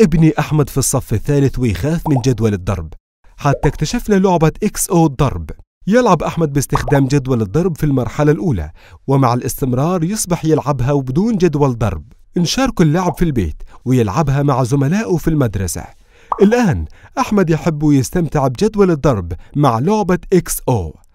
ابني أحمد في الصف الثالث ويخاف من جدول الضرب حتى اكتشفنا لعبة إكس أو الضرب يلعب أحمد باستخدام جدول الضرب في المرحلة الأولى ومع الاستمرار يصبح يلعبها وبدون جدول ضرب نشاركه اللعب في البيت ويلعبها مع زملائه في المدرسة الآن أحمد يحب ويستمتع بجدول الضرب مع لعبة إكس أو